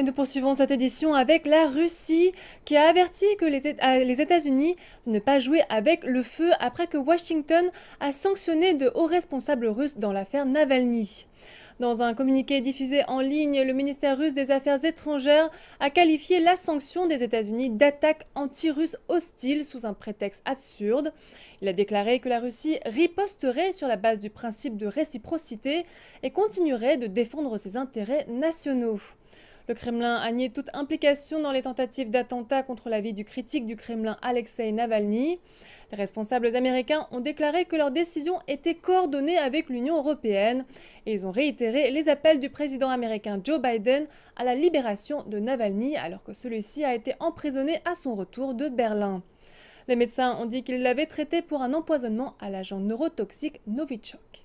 Et nous poursuivons cette édition avec la Russie, qui a averti que les euh, États-Unis ne pas jouer avec le feu après que Washington a sanctionné de hauts responsables russes dans l'affaire Navalny. Dans un communiqué diffusé en ligne, le ministère russe des Affaires étrangères a qualifié la sanction des États-Unis d'attaque anti-russe hostile sous un prétexte absurde. Il a déclaré que la Russie riposterait sur la base du principe de réciprocité et continuerait de défendre ses intérêts nationaux. Le Kremlin a nié toute implication dans les tentatives d'attentat contre la vie du critique du Kremlin Alexei Navalny. Les responsables américains ont déclaré que leur décision était coordonnée avec l'Union européenne et ils ont réitéré les appels du président américain Joe Biden à la libération de Navalny alors que celui-ci a été emprisonné à son retour de Berlin. Les médecins ont dit qu'ils l'avaient traité pour un empoisonnement à l'agent neurotoxique Novichok.